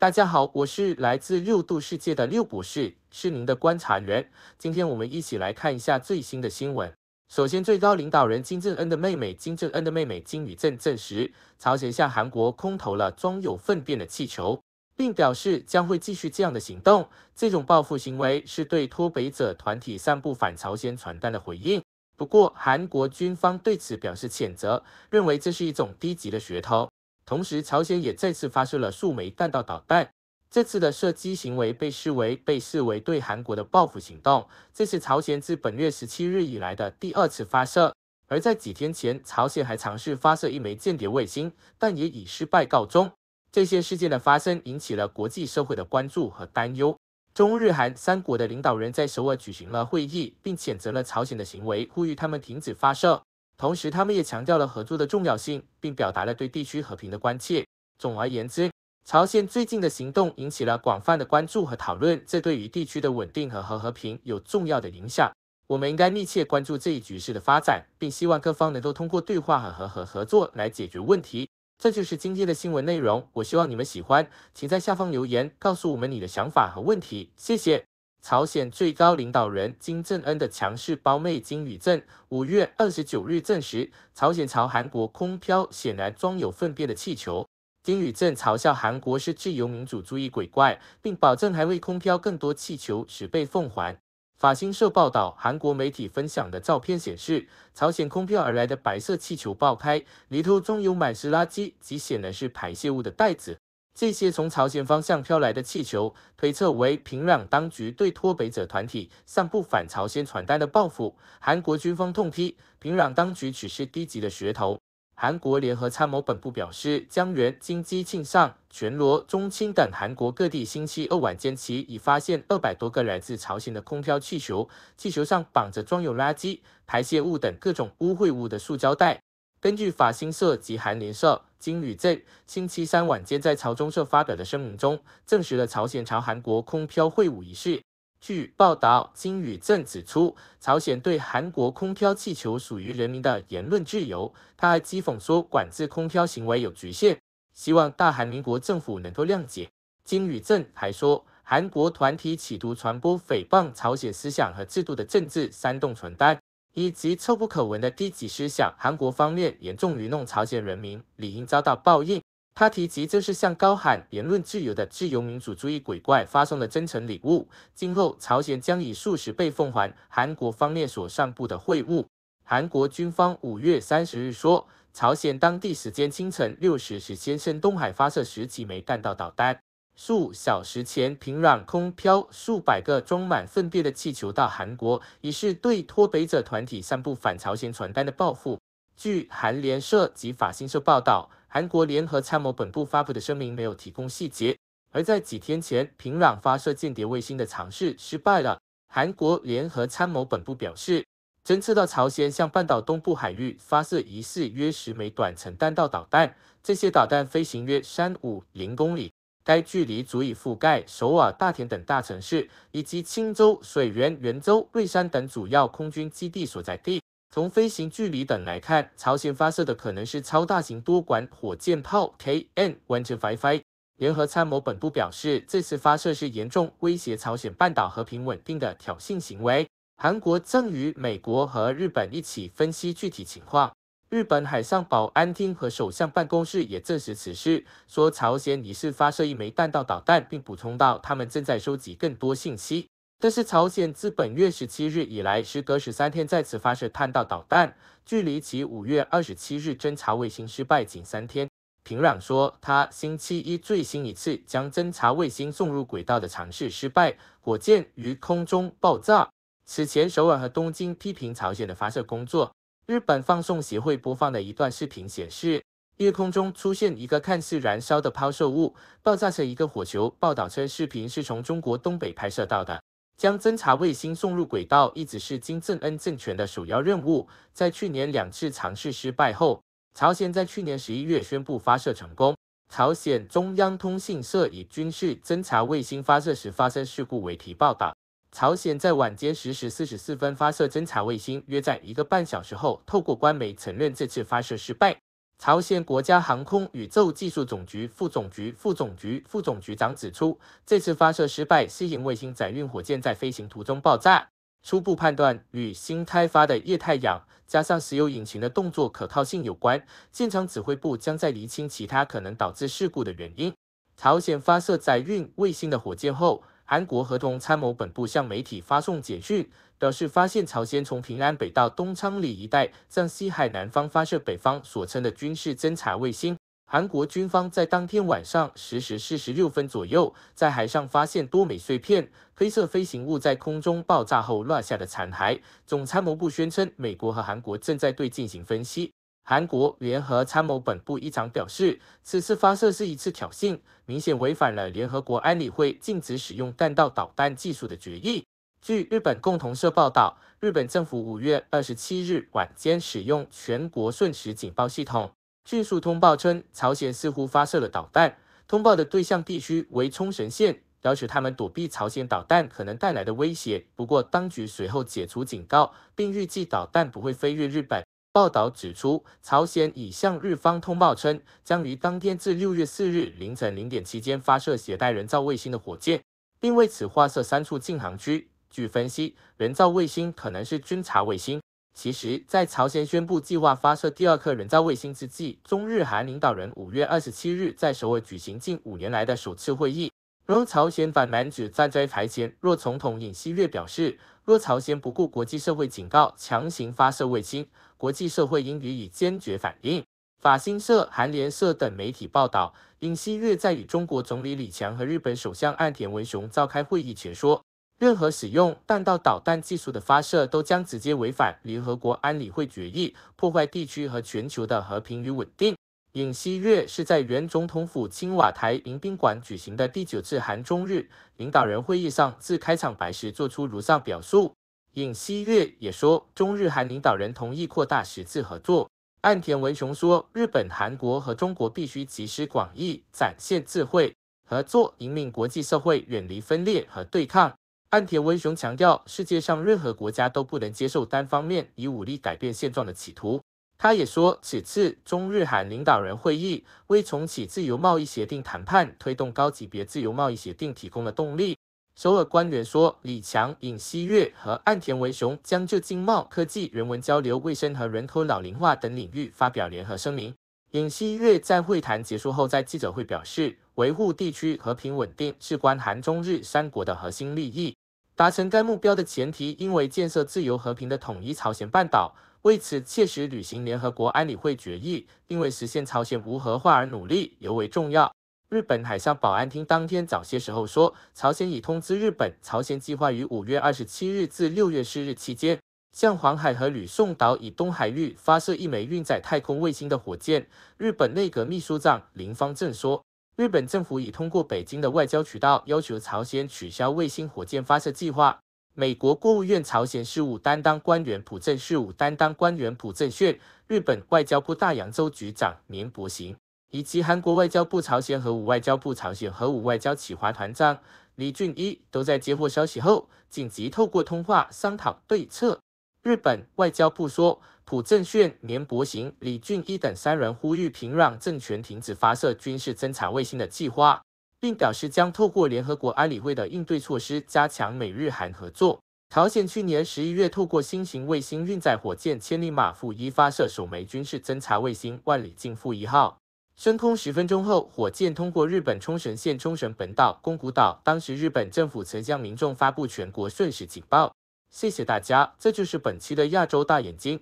大家好，我是来自六度世界的六博士，是您的观察员。今天我们一起来看一下最新的新闻。首先，最高领导人金正恩的妹妹金正恩的妹妹金宇镇证实，朝鲜向韩国空投了装有粪便的气球，并表示将会继续这样的行动。这种报复行为是对脱北者团体散布反朝鲜传单的回应。不过，韩国军方对此表示谴责，认为这是一种低级的噱头。同时，朝鲜也再次发射了数枚弹道导弹。这次的射击行为被视为被视为对韩国的报复行动。这是朝鲜自本月十七日以来的第二次发射。而在几天前，朝鲜还尝试发射一枚间谍卫星，但也以失败告终。这些事件的发生引起了国际社会的关注和担忧。中日韩三国的领导人在首尔举行了会议，并谴责了朝鲜的行为，呼吁他们停止发射。同时，他们也强调了合作的重要性，并表达了对地区和平的关切。总而言之，朝鲜最近的行动引起了广泛的关注和讨论，这对于地区的稳定和和和平有重要的影响。我们应该密切关注这一局势的发展，并希望各方能够通过对话和和和合作来解决问题。这就是今天的新闻内容，我希望你们喜欢。请在下方留言告诉我们你的想法和问题，谢谢。朝鲜最高领导人金正恩的强势胞妹金宇镇五月二十九日证实，朝鲜朝韩国空飘显然装有粪便的气球。金宇镇嘲笑韩国是自由民主主义鬼怪，并保证还会空飘更多气球十被奉还。法新社报道，韩国媒体分享的照片显示，朝鲜空飘而来的白色气球爆开，里头装有满是垃圾及显然是排泄物的袋子。这些从朝鲜方向飘来的气球，推测为平壤当局对脱北者团体散布反朝鲜传单的报复。韩国军方痛批平壤当局只是低级的噱头。韩国联合参谋本部表示，江原、金基、庆尚、全罗、中清等韩国各地星期二晚间起已发现二百多个来自朝鲜的空飘气球，气球上绑着装有垃圾、排泄物等各种污秽物的塑胶袋。根据法新社及韩联社。金宇镇星期三晚间在朝中社发表的声明中，证实了朝鲜朝韩国空飘会晤一事。据报道，金宇镇指出，朝鲜对韩国空飘气球属于人民的言论自由。他还讥讽说，管制空飘行为有局限，希望大韩民国政府能够谅解。金宇镇还说，韩国团体企图传播诽谤朝鲜思想和制度的政治煽动传单。以及臭不可闻的低级思想，韩国方面严重愚弄朝鲜人民，理应遭到报应。他提及这是向高喊言论自由的自由民主主义鬼怪发送的真诚礼物，今后朝鲜将以数十倍奉还韩国方面所散布的秽物。韩国军方五月三十日说，朝鲜当地时间清晨六时许，先生东海发射十几枚弹道导弹。数小时前，平壤空飘数百个装满粪便的气球到韩国，以是对脱北者团体散布反朝鲜传单的报复。据韩联社及法新社报道，韩国联合参谋本部发布的声明没有提供细节。而在几天前，平壤发射间谍卫星的尝试失败了。韩国联合参谋本部表示，侦测到朝鲜向半岛东部海域发射疑似约十枚短程弹道导弹，这些导弹飞行约三五零公里。该距离足以覆盖首尔、大田等大城市，以及青州、水源、元州、瑞山等主要空军基地所在地。从飞行距离等来看，朝鲜发射的可能是超大型多管火箭炮 KN-155。联合参谋本部表示，这次发射是严重威胁朝鲜半岛和平稳定的挑衅行为。韩国正与美国和日本一起分析具体情况。日本海上保安厅和首相办公室也证实此事，说朝鲜疑似发射一枚弹道导弹，并补充到他们正在收集更多信息。但是朝鲜自本月十七日以来，时隔十三天再次发射弹道导弹，距离其五月二十七日侦察卫星失败仅三天。平壤说，他星期一最新一次将侦察卫星送入轨道的尝试失败，火箭于空中爆炸。此前，首尔和东京批评朝鲜的发射工作。日本放送协会播放的一段视频显示，夜空中出现一个看似燃烧的抛射物，爆炸成一个火球。报道称，视频是从中国东北拍摄到的。将侦察卫星送入轨道一直是金正恩政权的首要任务。在去年两次尝试失败后，朝鲜在去年十一月宣布发射成功。朝鲜中央通信社以“军事侦察卫星发射时发生事故”为题报道。朝鲜在晚间十时四十四分发射侦察卫星，约在一个半小时后，透过官媒承认这次发射失败。朝鲜国家航空宇宙技术总局副总局副总局、副总局长指出，这次发射失败是因卫星载运火箭在飞行途中爆炸，初步判断与新开发的液态氧加上石油引擎的动作可靠性有关。现场指挥部将在厘清其他可能导致事故的原因。朝鲜发射载运卫星的火箭后。韩国合同参谋本部向媒体发送简讯，表示发现朝鲜从平安北到东昌里一带向西海南方发射北方所称的军事侦察卫星。韩国军方在当天晚上十时四十六分左右在海上发现多枚碎片，黑色飞行物在空中爆炸后落下的残骸。总参谋部宣称，美国和韩国正在对进行分析。韩国联合参谋本部议长表示，此次发射是一次挑衅，明显违反了联合国安理会禁止使用弹道导弹技术的决议。据日本共同社报道，日本政府五月二十七日晚间使用全国瞬时警报系统，迅速通报称朝鲜似乎发射了导弹，通报的对象地区为冲绳县，要求他们躲避朝鲜导弹可能带来的威胁。不过，当局随后解除警告，并预计导弹不会飞越日本。报道指出，朝鲜已向日方通报称，将于当天至六月四日凌晨零点期间发射携带人造卫星的火箭，并为此划设三处禁航区。据分析，人造卫星可能是侦察卫星。其实，在朝鲜宣布计划发射第二颗人造卫星之际，中日韩领导人五月二十七日在首尔举行近五年来的首次会议。若朝鲜反满子站在台前，若总统尹锡悦表示，若朝鲜不顾国际社会警告，强行发射卫星，国际社会应予以坚决反应。法新社、韩联社等媒体报道，尹锡悦在与中国总理李强和日本首相岸田文雄召开会议前说，任何使用弹道导弹技术的发射都将直接违反联合国安理会决议，破坏地区和全球的和平与稳定。尹锡悦是在原总统府青瓦台迎宾馆举行的第九次韩中日领导人会议上，自开场白时做出如上表述。尹锡悦也说，中日韩领导人同意扩大十字合作。岸田文雄说，日本、韩国和中国必须集思广益，展现智慧合作，引领国际社会远离分裂和对抗。岸田文雄强调，世界上任何国家都不能接受单方面以武力改变现状的企图。他也说，此次中日韩领导人会议为重启自由贸易协定谈判、推动高级别自由贸易协定提供了动力。首尔官员说，李强、尹锡悦和岸田文雄将就经贸、科技、人文交流、卫生和人口老龄化等领域发表联合声明。尹锡悦在会谈结束后在记者会表示，维护地区和平稳定事关韩中日三国的核心利益，达成该目标的前提因为建设自由和平的统一朝鲜半岛。为此，切实履行联合国安理会决议，并为实现朝鲜无核化而努力尤为重要。日本海上保安厅当天早些时候说，朝鲜已通知日本，朝鲜计划于五月二十七日至六月四日期间，向黄海和吕宋岛以东海域发射一枚运载太空卫星的火箭。日本内阁秘书长林方正说，日本政府已通过北京的外交渠道，要求朝鲜取消卫星火箭发射计划。美国国务院朝鲜事务担当官员朴正事务担当官员朴正炫、日本外交部大洋洲局长年博行，以及韩国外交部朝鲜核武外交部朝鲜核武外交企划团长李俊一，都在接获消息后，紧急透过通话商讨对策。日本外交部说，朴正炫、年博行、李俊一等三人呼吁平壤政权停止发射军事侦察卫星的计划。并表示将透过联合国安理会的应对措施，加强美日韩合作。朝鲜去年十一月透过新型卫星运载火箭“千里马负一”发射首枚军事侦察卫星“万里镜负一号”。升空十分钟后，火箭通过日本冲绳县冲绳本岛宫古岛。当时日本政府曾向民众发布全国瞬时警报。谢谢大家，这就是本期的亚洲大眼睛。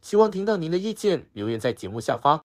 希望听到您的意见，留言在节目下方。